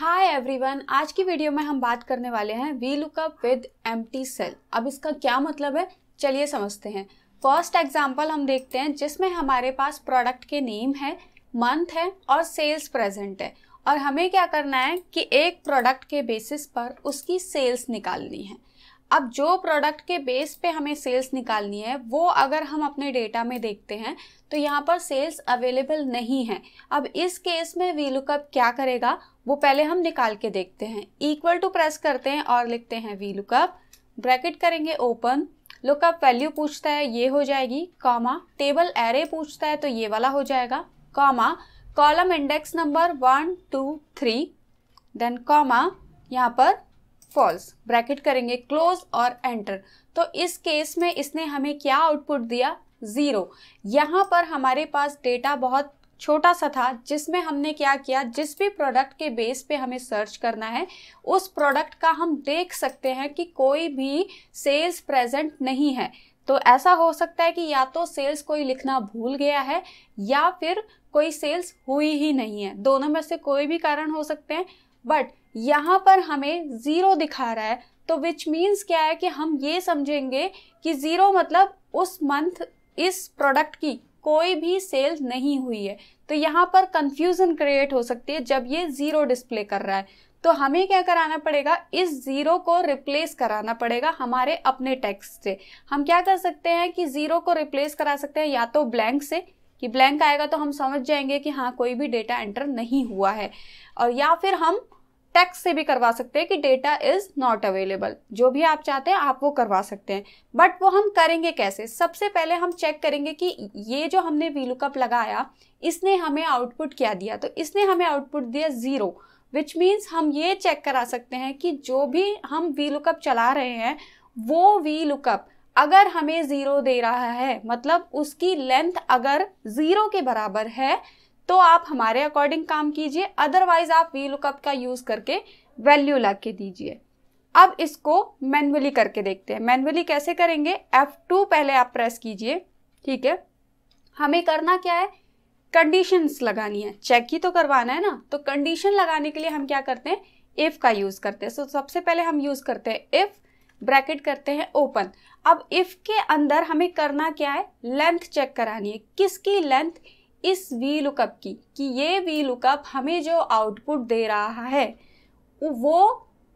Hi everyone आज की video में हम बात करने वाले हैं V lookup with M sale अब इसका क्या मतलब है चलिए समझते हैं फर्स्ट एग्जांपल हम देखते हैं जिसमें हमारे पास प्रोडक्ट के नेम है मंथ है और सेल्स प्रेजेंट है और हमें क्या करना है कि एक प्रोडक्ट के बेसिस पर उसकी सेल्स निकालनी है अब जो प्रोडक्ट के बेस पे हमें सेल्स निकालनी है वो अगर हम अपने डेटा में देखते हैं तो यहाँ पर सेल्स अवेलेबल नहीं है अब इस केस में वी लुकअप क्या करेगा वो पहले हम निकाल के देखते हैं इक्वल टू प्रेस करते हैं और लिखते हैं वी लुकअप ब्रैकेट करेंगे ओपन लुकअप वैल्यू पूछता है ये हो जाएगी कॉमा टेबल एरे पूछता है तो ये वाला हो जाएगा comma column index number one two three then comma यहाँ पर फॉल्स ब्रैकेट करेंगे क्लोज और एंटर तो इस केस में इसने हमें क्या आउटपुट दिया ज़ीरो यहाँ पर हमारे पास डेटा बहुत छोटा सा था जिसमें हमने क्या किया जिस भी प्रोडक्ट के बेस पे हमें सर्च करना है उस प्रोडक्ट का हम देख सकते हैं कि कोई भी सेल्स प्रेजेंट नहीं है तो ऐसा हो सकता है कि या तो सेल्स कोई लिखना भूल गया है या फिर कोई सेल्स हुई ही नहीं है दोनों में से कोई भी कारण हो सकते हैं बट यहाँ पर हमें ज़ीरो दिखा रहा है तो विच मीन्स क्या है कि हम ये समझेंगे कि ज़ीरो मतलब उस मंथ इस प्रोडक्ट की कोई भी सेल नहीं हुई है तो यहाँ पर कंफ्यूजन क्रिएट हो सकती है जब ये ज़ीरो डिस्प्ले कर रहा है तो हमें क्या कराना पड़ेगा इस ज़ीरो को रिप्लेस कराना पड़ेगा हमारे अपने टेक्स्ट से हम क्या कर सकते हैं कि ज़ीरो को रिप्लेस करा सकते हैं या तो ब्लैंक से कि ब्लैंक आएगा तो हम समझ जाएंगे कि हाँ कोई भी डेटा एंटर नहीं हुआ है और या फिर हम टेक्स्ट से भी करवा सकते हैं कि डेटा इज़ नॉट अवेलेबल जो भी आप चाहते हैं आप वो करवा सकते हैं बट वो हम करेंगे कैसे सबसे पहले हम चेक करेंगे कि ये जो हमने वी लुकअप लगाया इसने हमें आउटपुट क्या दिया तो इसने हमें आउटपुट दिया ज़ीरो विच मीन्स हम ये चेक करा सकते हैं कि जो भी हम वी लुकअप चला रहे हैं वो वी लुकअप अगर हमें ज़ीरो दे रहा है मतलब उसकी लेंथ अगर ज़ीरो के बराबर है तो आप हमारे अकॉर्डिंग काम कीजिए अदरवाइज आप वी लुकअप का यूज करके वैल्यू ला के दीजिए अब इसको मैनुअली करके देखते हैं मैनुअली कैसे करेंगे F2 पहले आप प्रेस कीजिए ठीक है हमें करना क्या है कंडीशंस लगानी है चेक ही तो करवाना है ना तो कंडीशन लगाने के लिए हम क्या करते हैं इफ़ का यूज़ करते हैं सो so, सबसे पहले हम यूज़ करते हैं इफ़ ब्रैकेट करते हैं ओपन अब इफ़ के अंदर हमें करना क्या है लेंथ चेक करानी है किसकी लेंथ इस वी लुकअप की कि ये वी लुकअप हमें जो आउटपुट दे रहा है वो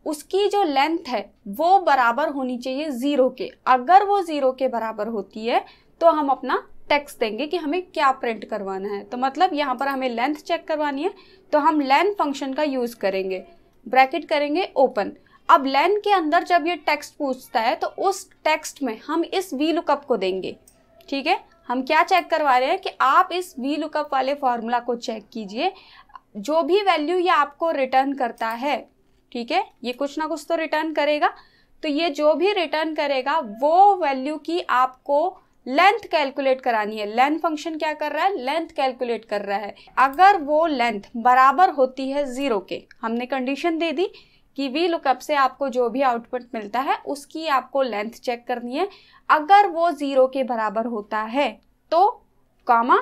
उसकी जो लेंथ है वो बराबर होनी चाहिए ज़ीरो के अगर वो ज़ीरो के बराबर होती है तो हम अपना टेक्स्ट देंगे कि हमें क्या प्रिंट करवाना है तो मतलब यहाँ पर हमें लेंथ चेक करवानी है तो हम लेंथ फंक्शन का यूज़ करेंगे ब्रैकेट करेंगे ओपन अब लेन के अंदर जब ये टेक्स्ट पूछता है तो उस टेक्स्ट में हम इस वी लुकअप को देंगे ठीक है हम क्या चेक करवा रहे हैं कि आप इस वी लुकअप वाले फॉर्मूला को चेक कीजिए जो भी वैल्यू ये आपको रिटर्न करता है ठीक है ये कुछ ना कुछ तो रिटर्न करेगा तो ये जो भी रिटर्न करेगा वो वैल्यू की आपको लेंथ कैलकुलेट करानी है लेंथ फंक्शन क्या कर रहा है लेंथ कैलकुलेट कर रहा है अगर वो लेंथ बराबर होती है जीरो के हमने कंडीशन दे दी कि वी लुकअप से आपको जो भी आउटपुट मिलता है उसकी आपको लेंथ चेक करनी है अगर वो ज़ीरो के बराबर होता है तो कॉमा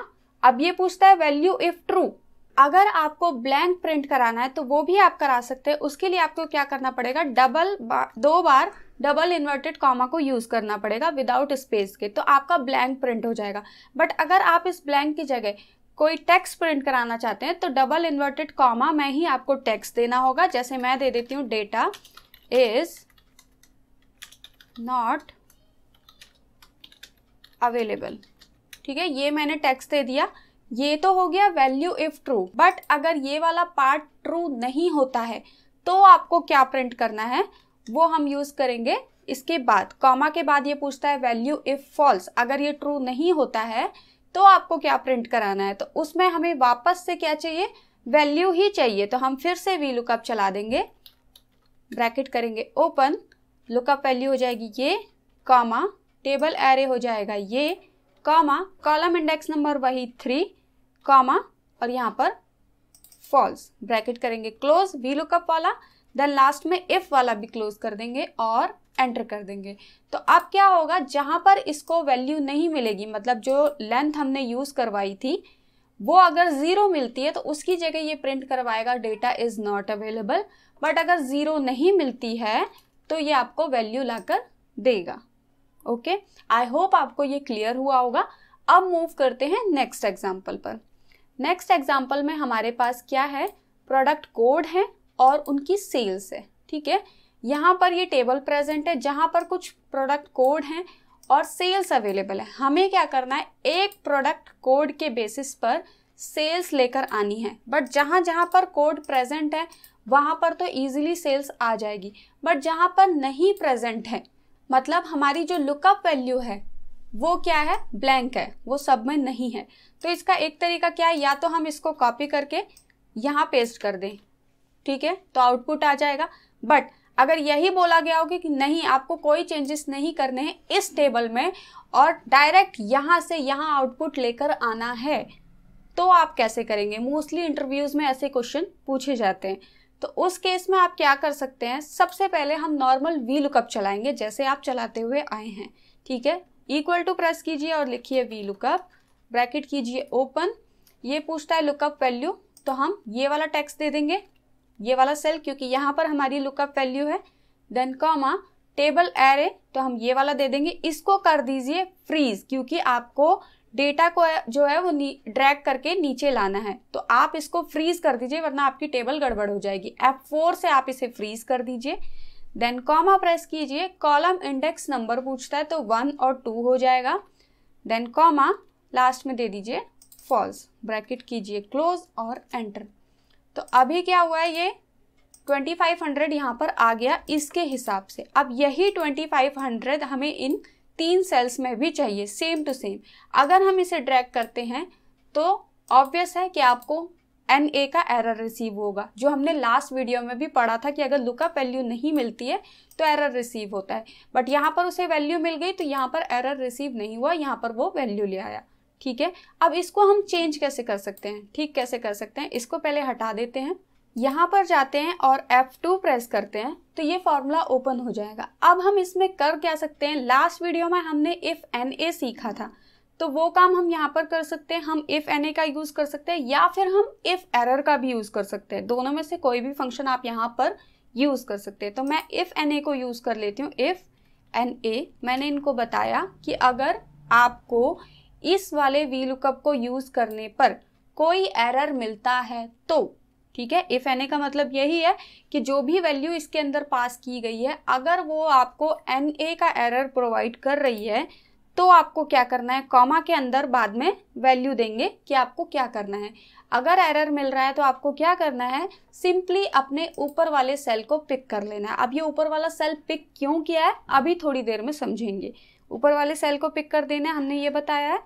अब ये पूछता है वैल्यू इफ़ ट्रू अगर आपको ब्लैंक प्रिंट कराना है तो वो भी आप करा सकते हैं उसके लिए आपको क्या करना पड़ेगा डबल बार दो बार डबल इन्वर्टेड कॉमा को यूज़ करना पड़ेगा विदाउट स्पेस के तो आपका ब्लैंक प्रिंट हो जाएगा बट अगर आप इस ब्लैंक की जगह कोई टैक्स प्रिंट कराना चाहते हैं तो डबल इन्वर्टेड कॉमा में ही आपको टैक्स देना होगा जैसे मैं दे देती हूँ डेटा इज नॉट अवेलेबल ठीक है ये मैंने टैक्स दे दिया ये तो हो गया वैल्यू इफ ट्रू बट अगर ये वाला पार्ट ट्रू नहीं होता है तो आपको क्या प्रिंट करना है वो हम यूज करेंगे इसके बाद कॉमा के बाद ये पूछता है वैल्यू इफ फॉल्स अगर ये ट्रू नहीं होता है तो आपको क्या प्रिंट कराना है तो उसमें हमें वापस से क्या चाहिए वैल्यू ही चाहिए तो हम फिर से वी लुकअप चला देंगे ब्रैकेट करेंगे ओपन लुकअप वैल्यू हो जाएगी ये कॉमा टेबल एरे हो जाएगा ये कॉमा कॉलम इंडेक्स नंबर वही थ्री कॉमा और यहाँ पर फॉल्स ब्रैकेट करेंगे क्लोज वी लुकअप वाला देन लास्ट में इफ़ वाला भी क्लोज कर देंगे और एंटर कर देंगे तो अब क्या होगा जहाँ पर इसको वैल्यू नहीं मिलेगी मतलब जो लेंथ हमने यूज़ करवाई थी वो अगर ज़ीरो मिलती है तो उसकी जगह ये प्रिंट करवाएगा data is not available but अगर ज़ीरो नहीं मिलती है तो ये आपको वैल्यू लाकर देगा ओके आई होप आपको ये क्लियर हुआ होगा अब मूव करते हैं नेक्स्ट एग्जाम्पल पर नेक्स्ट एग्जाम्पल में हमारे पास क्या है प्रोडक्ट कोड है और उनकी सेल्स है ठीक है यहाँ पर ये टेबल प्रेजेंट है जहाँ पर कुछ प्रोडक्ट कोड हैं और सेल्स अवेलेबल है हमें क्या करना है एक प्रोडक्ट कोड के बेसिस पर सेल्स लेकर आनी है बट जहाँ जहाँ पर कोड प्रेजेंट है वहाँ पर तो ईजिली सेल्स आ जाएगी बट जहाँ पर नहीं प्रेजेंट है मतलब हमारी जो लुकअप वैल्यू है वो क्या है ब्लैंक है वो सब में नहीं है तो इसका एक तरीका क्या है या तो हम इसको कॉपी करके यहाँ पेस्ट कर दें ठीक है तो आउटपुट आ जाएगा बट अगर यही बोला गया होगा कि नहीं आपको कोई चेंजेस नहीं करने हैं इस टेबल में और डायरेक्ट यहाँ से यहाँ आउटपुट लेकर आना है तो आप कैसे करेंगे मोस्टली इंटरव्यूज़ में ऐसे क्वेश्चन पूछे जाते हैं तो उस केस में आप क्या कर सकते हैं सबसे पहले हम नॉर्मल वी लुकअप चलाएंगे जैसे आप चलाते हुए आए हैं ठीक है इक्वल टू प्रेस कीजिए और लिखिए वी लुकअप ब्रैकेट कीजिए ओपन ये पूछता है लुकअप वैल्यू तो हम ये वाला टैक्स दे देंगे ये वाला सेल क्योंकि यहाँ पर हमारी लुकअप वैल्यू है देन कॉमा टेबल एरे तो हम ये वाला दे देंगे इसको कर दीजिए फ्रीज क्योंकि आपको डेटा को जो है वो ड्रैग करके नीचे लाना है तो आप इसको फ्रीज कर दीजिए वरना आपकी टेबल गड़बड़ हो जाएगी F4 से आप इसे फ्रीज कर दीजिए देन कॉमा प्रेस कीजिए कॉलम इंडेक्स नंबर पूछता है तो वन और टू हो जाएगा देन कॉमा लास्ट में दे दीजिए फॉल्स ब्रैकेट कीजिए क्लोज और एंटर तो अभी क्या हुआ है ये 2500 यहाँ पर आ गया इसके हिसाब से अब यही 2500 हमें इन तीन सेल्स में भी चाहिए सेम टू सेम अगर हम इसे ड्रैग करते हैं तो ऑब्वियस है कि आपको एन ए का एरर रिसीव होगा जो हमने लास्ट वीडियो में भी पढ़ा था कि अगर लुकअप वैल्यू नहीं मिलती है तो एरर रिसीव होता है बट यहाँ पर उसे वैल्यू मिल गई तो यहाँ पर एरर रिसीव नहीं हुआ यहाँ पर वो वैल्यू ले आया ठीक है अब इसको हम चेंज कैसे कर सकते हैं ठीक कैसे कर सकते हैं इसको पहले हटा देते हैं यहाँ पर जाते हैं और F2 प्रेस करते हैं तो ये फॉर्मूला ओपन हो जाएगा अब हम इसमें कर क्या सकते हैं लास्ट वीडियो में हमने इफ़ एन ए सीखा था तो वो काम हम यहाँ पर कर सकते हैं हम इफ़ एन ए का यूज़ कर सकते हैं या फिर हम इफ़ एरर का भी यूज़ कर सकते हैं दोनों में से कोई भी फंक्शन आप यहाँ पर यूज़ कर सकते हैं तो मैं इफ़ एन ए को यूज़ कर लेती हूँ इफ़ एन ए मैंने इनको बताया कि अगर आपको इस वाले वी लुकअप को यूज करने पर कोई एरर मिलता है तो ठीक है इफ एन ए का मतलब यही है कि जो भी वैल्यू इसके अंदर पास की गई है अगर वो आपको एन ए का एरर प्रोवाइड कर रही है तो आपको क्या करना है कॉमा के अंदर बाद में वैल्यू देंगे कि आपको क्या करना है अगर एरर मिल रहा है तो आपको क्या करना है सिंपली अपने ऊपर वाले सेल को पिक कर लेना है अब ये ऊपर वाला सेल पिक क्यों किया है अभी थोड़ी देर में समझेंगे ऊपर वाले सेल को पिक कर देना है हमने ये बताया है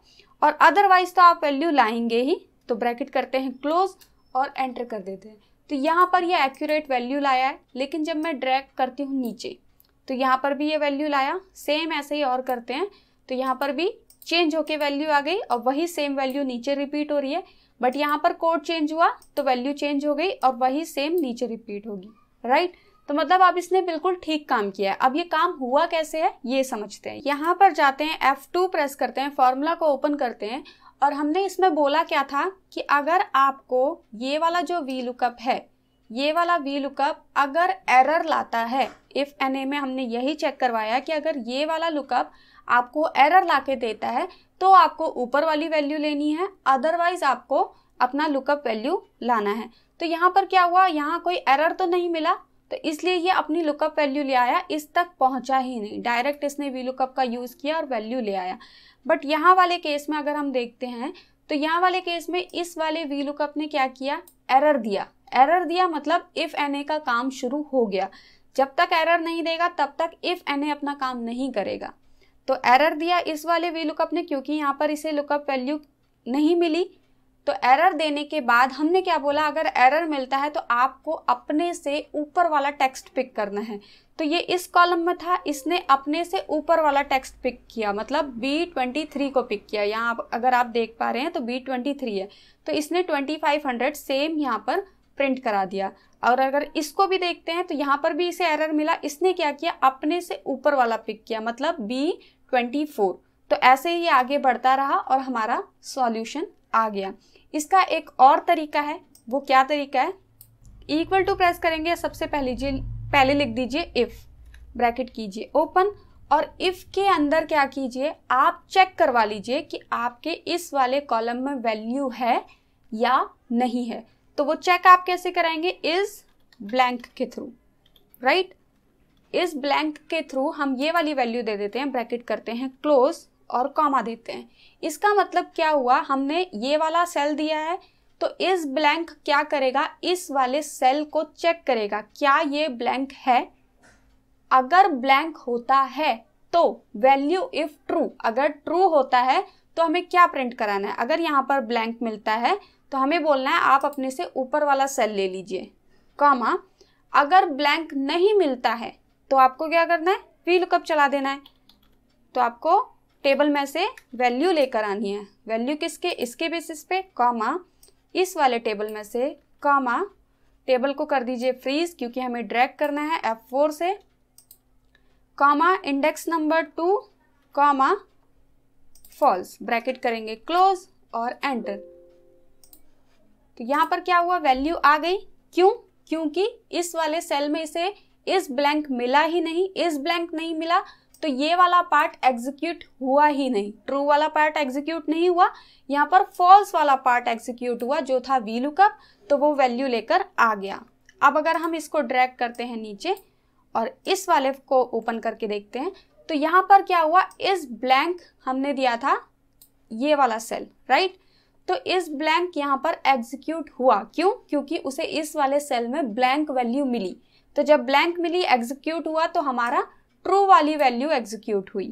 और अदरवाइज तो आप वैल्यू लाएंगे ही तो ब्रैकेट करते हैं क्लोज और एंटर कर देते हैं तो यहाँ पर ये एक्यूरेट वैल्यू लाया है लेकिन जब मैं ड्रैग करती हूँ नीचे तो यहाँ पर भी ये वैल्यू लाया सेम ऐसे ही और करते हैं तो यहाँ पर भी चेंज होके वैल्यू आ गई और वही सेम वैल्यू नीचे रिपीट हो रही है बट यहाँ पर कोड चेंज हुआ तो वैल्यू चेंज हो गई और वही सेम नीचे रिपीट होगी राइट right? तो मतलब अब इसने बिल्कुल ठीक काम किया है अब ये काम हुआ कैसे है ये समझते हैं यहाँ पर जाते हैं टू प्रेस करते हैं फॉर्मूला को ओपन करते हैं और हमने इसमें बोला क्या था कि अगर आपको ये वाला जो वी लुकअप है ये वाला वी लुकअप अगर एरर लाता है इफ़ एन ए में हमने यही चेक करवाया कि अगर ये वाला लुकअप आपको एरर ला के देता है तो आपको ऊपर वाली वैल्यू लेनी है अदरवाइज आपको अपना लुकअप वैल्यू लाना है तो यहाँ पर क्या हुआ यहाँ कोई एरर तो नहीं मिला तो इसलिए ये अपनी लुकअप वैल्यू ले आया इस तक पहुंचा ही नहीं डायरेक्ट इसने वी लुकअप का यूज़ किया और वैल्यू ले आया बट यहाँ वाले केस में अगर हम देखते हैं तो यहाँ वाले केस में इस वाले वी लुकअप ने क्या किया एरर दिया एरर दिया मतलब इफ़ एन ए का काम शुरू हो गया जब तक एरर नहीं देगा तब तक इफ़ एन ए अपना काम नहीं करेगा तो एरर दिया इस वाले वी लुकअप ने क्योंकि यहाँ पर इसे लुकअप वैल्यू नहीं मिली तो एरर देने के बाद हमने क्या बोला अगर एरर मिलता है तो आपको अपने से ऊपर वाला टेक्स्ट पिक करना है तो ये इस कॉलम में था इसने अपने से ऊपर वाला टेक्स्ट पिक किया मतलब B23 को पिक किया यहाँ आप अगर आप देख पा रहे हैं तो B23 है तो इसने 2500 सेम यहाँ पर प्रिंट करा दिया और अगर इसको भी देखते हैं तो यहाँ पर भी इसे एरर मिला इसने क्या किया अपने से ऊपर वाला पिक किया मतलब B24 तो ऐसे ही ये आगे बढ़ता रहा और हमारा सॉल्यूशन आ गया इसका एक और तरीका है वो क्या तरीका है इक्वल टू प्रेस करेंगे सबसे पहले जी पहले लिख दीजिए इफ़ ब्रैकेट कीजिए ओपन और इफ़ के अंदर क्या कीजिए आप चेक करवा लीजिए कि आपके इस वाले कॉलम में वैल्यू है या नहीं है तो वो चेक आप कैसे कराएंगे इस ब्लैंक के थ्रू राइट right? इस ब्लैंक के थ्रू हम ये वाली वैल्यू दे देते हैं ब्रैकेट करते हैं क्लोज और कॉमा देते हैं इसका मतलब क्या हुआ हमने ये वाला सेल दिया है तो इस ब्लैंक क्या करेगा इस वाले सेल को चेक करेगा क्या ये ब्लैंक है अगर ब्लैंक होता है तो वैल्यू इफ ट्रू अगर ट्रू होता है तो हमें क्या प्रिंट कराना है अगर यहाँ पर ब्लैंक मिलता है तो हमें बोलना है आप अपने से ऊपर वाला सेल ले लीजिए कॉमा अगर ब्लैंक नहीं मिलता है तो आपको क्या करना है वी लुकअप चला देना है तो आपको टेबल में से वैल्यू लेकर आनी है वैल्यू किसके इसके बेसिस पे कॉमा इस वाले टेबल में से कॉमा टेबल को कर दीजिए फ्रीज क्योंकि हमें ड्रैग करना है एफ फोर से comma index number two comma false bracket करेंगे क्लोज और एंटर तो यहां पर क्या हुआ वैल्यू आ गई क्यों क्योंकि इस वाले सेल में इसे इस ब्लैंक मिला ही नहीं इस ब्लैंक नहीं मिला तो ये वाला पार्ट एग्जीक्यूट हुआ ही नहीं ट्रू वाला पार्ट एग्जीक्यूट नहीं हुआ यहाँ पर फॉल्स वाला पार्ट एग्जीक्यूट हुआ जो था वी लुकअप तो वो वैल्यू लेकर आ गया अब अगर हम इसको ड्रैग करते हैं नीचे और इस वाले को ओपन करके देखते हैं तो यहाँ पर क्या हुआ इस ब्लैंक हमने दिया था ये वाला सेल राइट तो इस ब्लैंक यहाँ पर एग्जीक्यूट हुआ क्यों क्योंकि उसे इस वाले सेल में ब्लैंक वैल्यू मिली तो जब ब्लैंक मिली एग्जीक्यूट हुआ तो हमारा ट्रू वाली वैल्यू एग्जीक्यूट हुई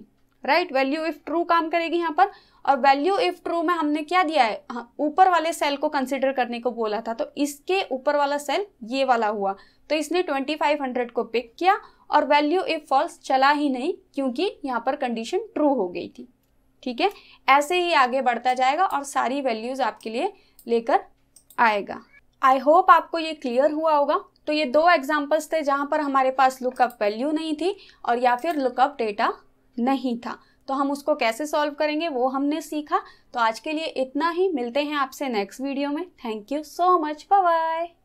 राइट वैल्यू इफ ट्रू काम करेगी यहाँ पर और वैल्यू इफ ट्रू में हमने क्या दिया है हाँ, ऊपर वाले सेल को कंसिडर करने को बोला था तो इसके ऊपर वाला सेल ये वाला हुआ तो इसने 2500 को पिक किया और वैल्यू इफ फॉल्स चला ही नहीं क्योंकि यहाँ पर कंडीशन ट्रू हो गई थी ठीक है ऐसे ही आगे बढ़ता जाएगा और सारी वैल्यूज आपके लिए लेकर आएगा आई होप आपको ये क्लियर हुआ होगा तो ये दो एग्जाम्पल्स थे जहाँ पर हमारे पास लुकअप वैल्यू नहीं थी और या फिर लुकअप डेटा नहीं था तो हम उसको कैसे सॉल्व करेंगे वो हमने सीखा तो आज के लिए इतना ही मिलते हैं आपसे नेक्स्ट वीडियो में thank you so much bye